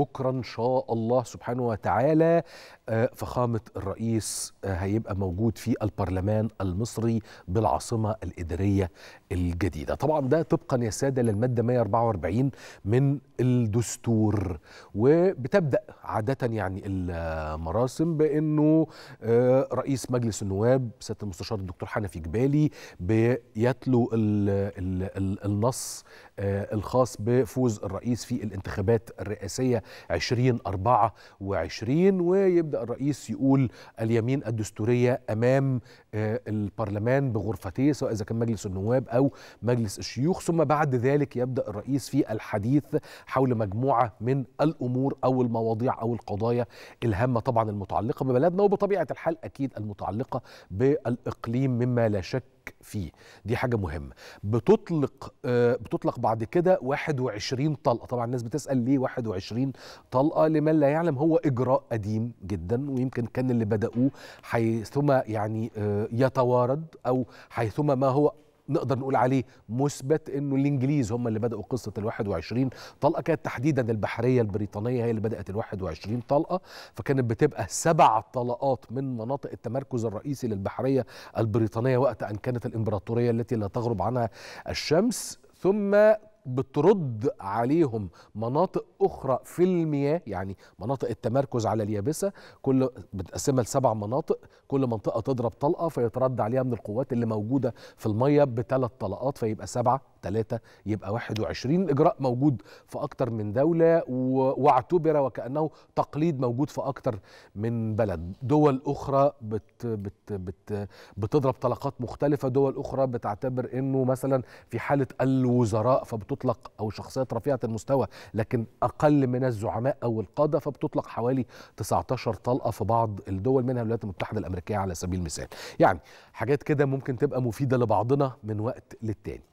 بكرة إن شاء الله سبحانه وتعالى آه، فخامة الرئيس آه، هيبقى موجود في البرلمان المصري بالعاصمة الإدارية الجديدة طبعا ده طبقا يا سادة للمادة 144 من الدستور وبتبدأ عادة يعني المراسم بأنه آه، رئيس مجلس النواب سيادة المستشار الدكتور حنفي جبالي بيتلو النص الخاص بفوز الرئيس في الانتخابات الرئاسية 2024 ويبدا الرئيس يقول اليمين الدستوريه امام آه، البرلمان بغرفتيه سواء اذا كان مجلس النواب او مجلس الشيوخ ثم بعد ذلك يبدا الرئيس في الحديث حول مجموعه من الامور او المواضيع او القضايا الهامه طبعا المتعلقه ببلدنا وبطبيعه الحال اكيد المتعلقه بالاقليم مما لا شك شك فيه دي حاجه مهمه بتطلق آه، بتطلق بعد كده 21 طلقه طبعا الناس بتسال ليه 21 طلقه لمن لا يعلم هو اجراء قديم جدا ويمكن كان اللي بداوه حيثما يعني آه، يتوارد او حيثما ما هو نقدر نقول عليه مثبت انه الانجليز هم اللي بداوا قصه ال21 طلقه كانت تحديدا البحريه البريطانيه هي اللي بدات ال21 طلقه فكانت بتبقى سبع طلقات من مناطق التمركز الرئيسي للبحريه البريطانيه وقت ان كانت الامبراطوريه التي لا تغرب عنها الشمس ثم بترد عليهم مناطق اخرى في المياه يعني مناطق التمركز على اليابسه كل بتقسمها لسبع مناطق كل منطقه تضرب طلقه فيترد عليها من القوات اللي موجوده في الميه بثلاث طلقات فيبقى سبعه ثلاثة يبقى 21 إجراء موجود في أكتر من دولة واعتبر وكأنه تقليد موجود في أكتر من بلد دول أخرى بت بت بت بتضرب طلقات مختلفة دول أخرى بتعتبر أنه مثلا في حالة الوزراء فبتطلق أو شخصيات رفيعة المستوى لكن أقل من الزعماء أو القادة فبتطلق حوالي 19 طلقة في بعض الدول منها الولايات المتحدة الأمريكية على سبيل المثال يعني حاجات كده ممكن تبقى مفيدة لبعضنا من وقت للتاني